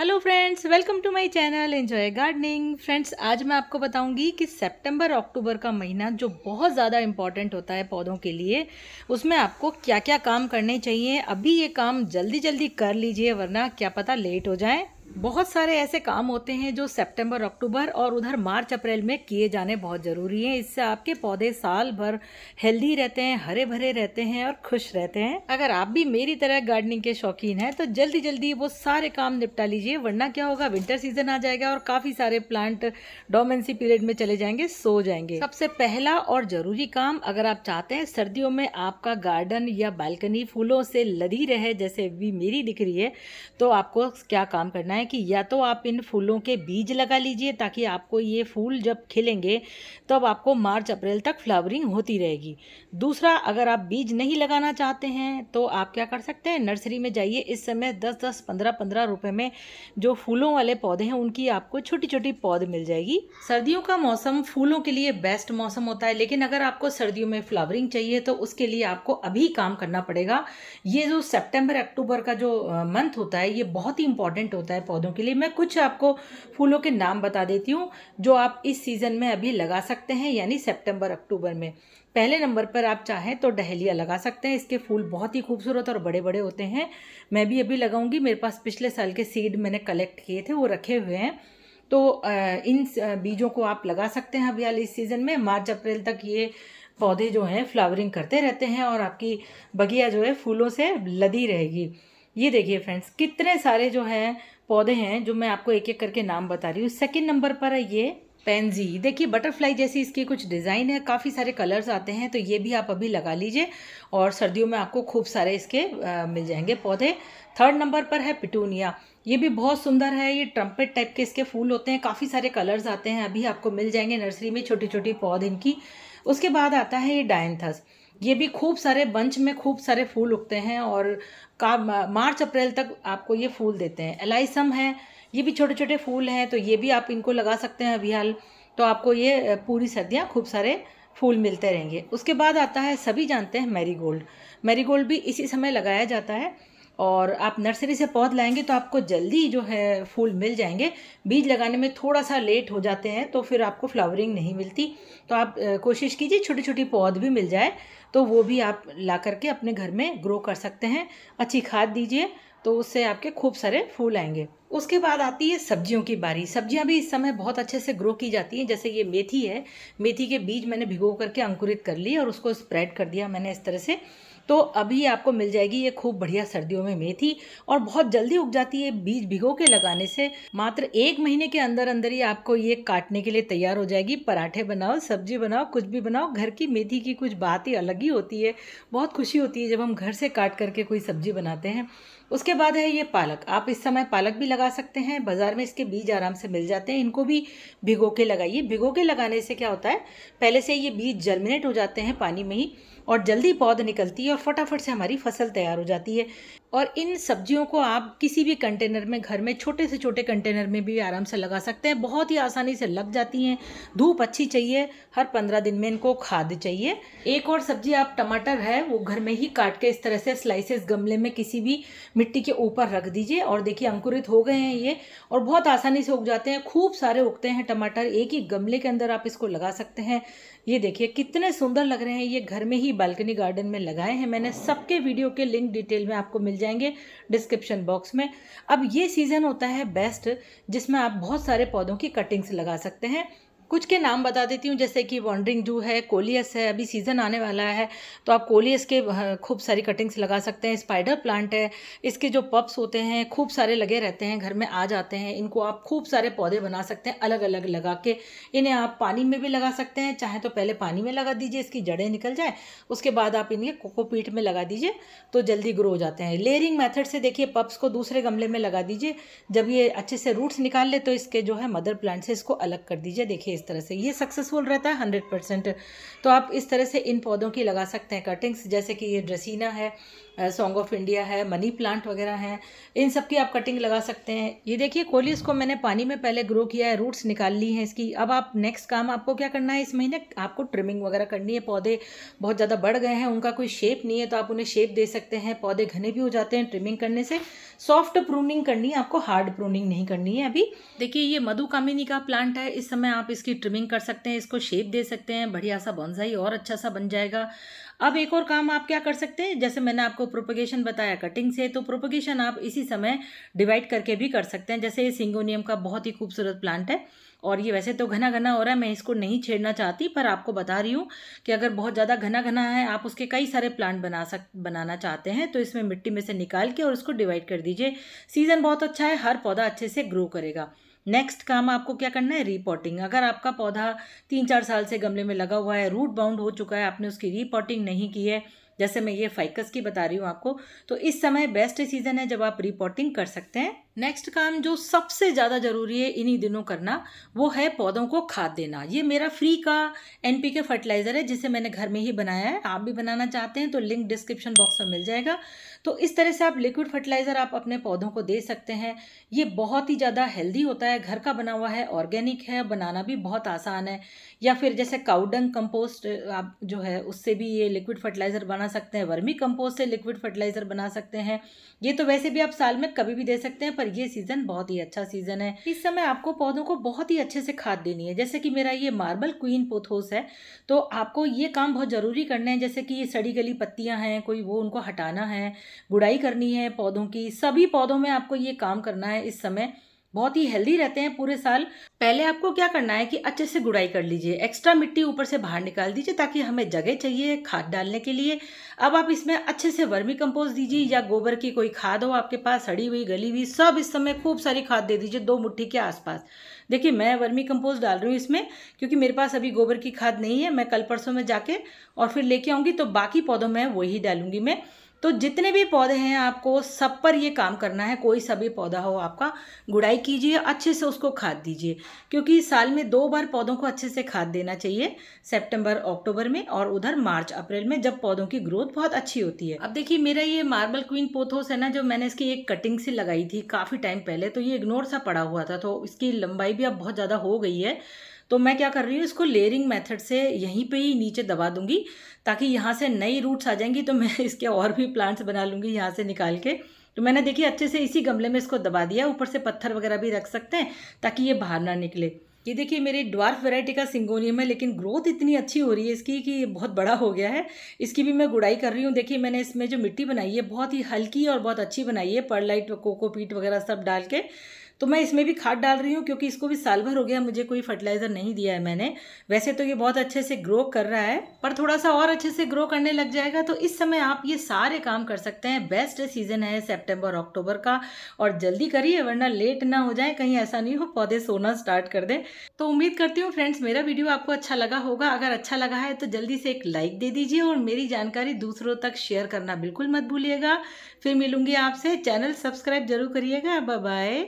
hello friends welcome to my channel enjoy gardening friends आज मैं आपको बताऊंगी कि सितंबर अक्टूबर का महीना जो बहुत ज़्यादा इम्पॉर्टेंट होता है पौधों के लिए उसमें आपको क्या क्या काम करने चाहिए अभी ये काम जल्दी जल्दी कर लीजिए वरना क्या पता लेट हो जाए बहुत सारे ऐसे काम होते हैं जो सितंबर अक्टूबर और उधर मार्च अप्रैल में किए जाने बहुत ज़रूरी हैं इससे आपके पौधे साल भर हेल्दी रहते हैं हरे भरे रहते हैं और खुश रहते हैं अगर आप भी मेरी तरह गार्डनिंग के शौकीन हैं तो जल्दी जल्दी वो सारे काम निपटा लीजिए वरना क्या होगा विंटर सीजन आ जाएगा और काफ़ी सारे प्लांट डोमेंसी पीरियड में चले जाएंगे सो जाएंगे सबसे पहला और ज़रूरी काम अगर आप चाहते हैं सर्दियों में आपका गार्डन या बालकनी फूलों से लदी रहे जैसे भी मेरी दिख रही है तो आपको क्या काम करना है है कि या तो आप इन फूलों के बीज लगा लीजिए ताकि आपको ये फूल जब खिलेंगे तब आपको मार्च अप्रैल तक फ्लावरिंग होती रहेगी दूसरा अगर आप बीज नहीं लगाना चाहते हैं तो आप क्या कर सकते हैं नर्सरी में जाइए इस समय दस दस पंद्रह पंद्रह रुपये में जो फूलों वाले पौधे हैं उनकी आपको छोटी छोटी पौध मिल जाएगी सर्दियों का मौसम फूलों के लिए बेस्ट मौसम होता है लेकिन अगर आपको सर्दियों में फ्लावरिंग चाहिए तो उसके लिए आपको अभी काम करना पड़ेगा ये जो सेप्टेम्बर अक्टूबर का जो मंथ होता है ये बहुत ही इंपॉर्टेंट होता है पौधों के लिए मैं कुछ आपको फूलों के नाम बता देती हूँ जो आप इस सीज़न में अभी लगा सकते हैं यानी सेप्टेम्बर अक्टूबर में पहले नंबर पर आप चाहें तो डहलिया लगा सकते हैं इसके फूल बहुत ही खूबसूरत और बड़े बड़े होते हैं मैं भी अभी लगाऊंगी मेरे पास पिछले साल के सीड मैंने कलेक्ट किए थे वो रखे हुए हैं तो इन बीजों को आप लगा सकते हैं अभी हाल इस सीज़न में मार्च अप्रैल तक ये पौधे जो हैं फ्लावरिंग करते रहते हैं और आपकी बगिया जो है फूलों से लदी रहेगी ये देखिए फ्रेंड्स कितने सारे जो हैं पौधे हैं जो मैं आपको एक एक करके नाम बता रही हूँ सेकेंड नंबर पर है ये पेंजी देखिए बटरफ्लाई जैसी इसकी कुछ डिज़ाइन है काफ़ी सारे कलर्स आते हैं तो ये भी आप अभी लगा लीजिए और सर्दियों में आपको खूब सारे इसके आ, मिल जाएंगे पौधे थर्ड नंबर पर है पिटूनिया ये भी बहुत सुंदर है ये ट्रम्पेट टाइप के इसके फूल होते हैं काफ़ी सारे कलर्स आते हैं अभी आपको मिल जाएंगे नर्सरी में छोटी छोटी पौध इनकी उसके बाद आता है ये डायनथस ये भी खूब सारे बंच में खूब सारे फूल उगते हैं और का मार्च अप्रैल तक आपको ये फूल देते हैं एलाइसम है ये भी छोटे छोटे फूल हैं तो ये भी आप इनको लगा सकते हैं अभी हाल तो आपको ये पूरी सर्दियाँ खूब सारे फूल मिलते रहेंगे उसके बाद आता है सभी जानते हैं मैरीगोल्ड मैरीगोल्ड भी इसी समय लगाया जाता है और आप नर्सरी से पौध लाएंगे तो आपको जल्दी जो है फूल मिल जाएंगे बीज लगाने में थोड़ा सा लेट हो जाते हैं तो फिर आपको फ्लावरिंग नहीं मिलती तो आप कोशिश कीजिए छोटी छोटी पौध भी मिल जाए तो वो भी आप ला करके अपने घर में ग्रो कर सकते हैं अच्छी खाद दीजिए तो उससे आपके खूब सारे फूल आएंगे उसके बाद आती है सब्जियों की बारी सब्जियां भी इस समय बहुत अच्छे से ग्रो की जाती हैं जैसे ये मेथी है मेथी के बीज मैंने भिगो करके अंकुरित कर लिए और उसको स्प्रेड कर दिया मैंने इस तरह से तो अभी आपको मिल जाएगी ये खूब बढ़िया सर्दियों में मेथी और बहुत जल्दी उग जाती है बीज भिगो के लगाने से मात्र एक महीने के अंदर अंदर ही आपको ये काटने के लिए तैयार हो जाएगी पराठे बनाओ सब्जी बनाओ कुछ भी बनाओ घर की मेथी की कुछ बात ही अलग ही होती है बहुत खुशी होती है जब हम घर से काट करके कोई सब्जी बनाते हैं उसके बाद है ये पालक आप इस समय पालक भी लगा सकते हैं बाज़ार में इसके बीज आराम से मिल जाते हैं इनको भी भिगो के लगाइए भिगो के लगाने से क्या होता है पहले से ये बीज जर्मिनेट हो जाते हैं पानी में ही और जल्दी पौध निकलती है और फटाफट से हमारी फसल तैयार हो जाती है और इन सब्जियों को आप किसी भी कंटेनर में घर में छोटे से छोटे कंटेनर में भी आराम से लगा सकते हैं बहुत ही आसानी से लग जाती हैं धूप अच्छी चाहिए हर पंद्रह दिन में इनको खाद चाहिए एक और सब्जी आप टमाटर है वो घर में ही काट के इस तरह से स्लाइसेस गमले में किसी भी मिट्टी के ऊपर रख दीजिए और देखिए अंकुरित हो गए हैं ये और बहुत आसानी से उग जाते हैं खूब सारे उगते हैं टमाटर एक ही गमले के अंदर आप इसको लगा सकते हैं ये देखिए कितने सुंदर लग रहे हैं ये घर में ही बालकनी गार्डन में लगाए हैं मैंने सबके वीडियो के लिंक डिटेल में आपको मिल जाएंगे डिस्क्रिप्शन बॉक्स में अब ये सीज़न होता है बेस्ट जिसमें आप बहुत सारे पौधों की कटिंग्स लगा सकते हैं कुछ के नाम बता देती हूँ जैसे कि वॉन्ड्रिंग जू है कोलियस है अभी सीज़न आने वाला है तो आप कोलियस के खूब सारी कटिंग्स लगा सकते हैं स्पाइडर प्लांट है इसके जो पप्स होते हैं खूब सारे लगे रहते हैं घर में आ जाते हैं इनको आप खूब सारे पौधे बना सकते हैं अलग अलग लगा के इन्हें आप पानी में भी लगा सकते हैं चाहे तो पहले पानी में लगा दीजिए इसकी जड़ें निकल जाए उसके बाद आप इनके कोकोपीट में लगा दीजिए तो जल्दी ग्रो हो जाते हैं लेयरिंग मेथड से देखिए पप्स को दूसरे गमले में लगा दीजिए जब ये अच्छे से रूट्स निकाल ले तो इसके जो है मदर प्लांट से इसको अलग कर दीजिए देखिए इस तरह से ये सक्सेसफुल रहता है हंड्रेड परसेंट तो आप इस तरह से इन पौधों की लगा सकते हैं कटिंग्स जैसे कि ये ड्रेसिना है सॉन्ग ऑफ इंडिया है मनी प्लांट वगैरह हैं इन सब की आप कटिंग लगा सकते हैं ये देखिए कोली को मैंने पानी में पहले ग्रो किया है रूट्स निकाल ली हैं इसकी अब आप नेक्स्ट काम आपको क्या करना है इस महीने आपको ट्रिमिंग वगैरह करनी है पौधे बहुत ज़्यादा बढ़ गए हैं उनका कोई शेप नहीं है तो आप उन्हें शेप दे सकते हैं पौधे घने भी हो जाते हैं ट्रिमिंग करने से सॉफ्ट प्रूनिंग करनी है आपको हार्ड प्रूनिंग नहीं करनी है अभी देखिए ये कामिनी का प्लांट है इस समय आप इसकी ट्रिमिंग कर सकते हैं इसको शेप दे सकते हैं बढ़िया सा बॉन्जाई और अच्छा सा बन जाएगा अब एक और काम आप क्या कर सकते हैं जैसे मैंने आपको प्रोपगेशन बताया कटिंग से तो प्रोपोगेशन आप इसी समय डिवाइड करके भी कर सकते हैं जैसे ये सिंगोनियम का बहुत ही खूबसूरत प्लांट है और ये वैसे तो घना घना हो रहा है मैं इसको नहीं छेड़ना चाहती पर आपको बता रही हूँ कि अगर बहुत ज़्यादा घना घना है आप उसके कई सारे प्लांट बना सक बनाना चाहते हैं तो इसमें मिट्टी में से निकाल के और उसको डिवाइड कर दीजिए सीज़न बहुत अच्छा है हर पौधा अच्छे से ग्रो करेगा नेक्स्ट काम आपको क्या करना है रीपॉटिंग अगर आपका पौधा तीन चार साल से गमले में लगा हुआ है रूट बाउंड हो चुका है आपने उसकी रीपॉटिंग नहीं की है जैसे मैं ये फाइकस की बता रही हूँ आपको तो इस समय बेस्ट सीज़न है जब आप रीपॉटिंग कर सकते हैं नेक्स्ट काम जो सबसे ज़्यादा ज़रूरी है इन्हीं दिनों करना वो है पौधों को खाद देना ये मेरा फ्री का एन पी के फर्टिलाइज़र है जिसे मैंने घर में ही बनाया है आप भी बनाना चाहते हैं तो लिंक डिस्क्रिप्शन बॉक्स में मिल जाएगा तो इस तरह से आप लिक्विड फर्टिलाइज़र आप अपने पौधों को दे सकते हैं ये बहुत ही ज़्यादा हेल्दी होता है घर का बना हुआ है ऑर्गेनिक है बनाना भी बहुत आसान है या फिर जैसे काउडंग कंपोस्ट आप जो है उससे भी ये लिक्विड फर्टिलाइज़र बना सकते हैं वर्मी कंपोस्ट से लिक्विड फर्टिलाइज़र बना सकते हैं ये तो वैसे भी आप साल में कभी भी दे सकते हैं पर ये सीजन बहुत ही अच्छा सीजन है इस समय आपको पौधों को बहुत ही अच्छे से खाद देनी है जैसे कि मेरा ये मार्बल क्वीन पोथोस है तो आपको ये काम बहुत ज़रूरी करना है जैसे कि ये सड़ी गली पत्तियाँ हैं कोई वो उनको हटाना है गुड़ाई करनी है पौधों की सभी पौधों में आपको ये काम करना है इस समय बहुत ही हेल्दी रहते हैं पूरे साल पहले आपको क्या करना है कि अच्छे से गुड़ाई कर लीजिए एक्स्ट्रा मिट्टी ऊपर से बाहर निकाल दीजिए ताकि हमें जगह चाहिए खाद डालने के लिए अब आप इसमें अच्छे से वर्मी कंपोस्ट दीजिए या गोबर की कोई खाद हो आपके पास सड़ी हुई गली हुई सब इस समय खूब सारी खाद दे दीजिए दो मुट्ठी के आसपास देखिए मैं वर्मी कंपोज डाल रही हूँ इसमें क्योंकि मेरे पास अभी गोबर की खाद नहीं है मैं कल परसों में जाके और फिर लेके आऊँगी तो बाकी पौधों में वही डालूंगी मैं तो जितने भी पौधे हैं आपको सब पर ये काम करना है कोई सा भी पौधा हो आपका गुड़ाई कीजिए अच्छे से उसको खाद दीजिए क्योंकि साल में दो बार पौधों को अच्छे से खाद देना चाहिए सितंबर अक्टूबर में और उधर मार्च अप्रैल में जब पौधों की ग्रोथ बहुत अच्छी होती है अब देखिए मेरा ये मार्बल क्वीन पोथोस है ना जो मैंने इसकी एक कटिंग सी लगाई थी काफ़ी टाइम पहले तो ये इग्नोर सा पड़ा हुआ था तो इसकी लंबाई भी अब बहुत ज़्यादा हो गई है तो मैं क्या कर रही हूँ इसको लेयरिंग मेथड से यहीं पे ही नीचे दबा दूंगी ताकि यहाँ से नई रूट्स आ जाएंगी तो मैं इसके और भी प्लांट्स बना लूँगी यहाँ से निकाल के तो मैंने देखिए अच्छे से इसी गमले में इसको दबा दिया ऊपर से पत्थर वगैरह भी रख सकते हैं ताकि ये बाहर ना निकले ये देखिए मेरी ड्वार्फ वेराइटी का सिंगोनियम है लेकिन ग्रोथ इतनी अच्छी हो रही है इसकी कि बहुत बड़ा हो गया है इसकी भी मैं गुड़ाई कर रही हूँ देखिए मैंने इसमें जो मिट्टी बनाई है बहुत ही हल्की और बहुत अच्छी बनाई है परलाइट कोकोपीट वगैरह सब डाल के तो मैं इसमें भी खाद डाल रही हूँ क्योंकि इसको भी साल भर हो गया मुझे कोई फर्टिलाइज़र नहीं दिया है मैंने वैसे तो ये बहुत अच्छे से ग्रो कर रहा है पर थोड़ा सा और अच्छे से ग्रो करने लग जाएगा तो इस समय आप ये सारे काम कर सकते हैं बेस्ट सीजन है सेप्टेम्बर अक्टूबर का और जल्दी करिए वरना लेट ना हो जाए कहीं ऐसा नहीं हो पौधे सोना स्टार्ट कर दें तो उम्मीद करती हूँ फ्रेंड्स मेरा वीडियो आपको अच्छा लगा होगा अगर अच्छा लगा है तो जल्दी से एक लाइक दे दीजिए और मेरी जानकारी दूसरों तक शेयर करना बिल्कुल मत भूलिएगा फिर मिलूंगी आपसे चैनल सब्सक्राइब जरूर करिएगा बाय बाय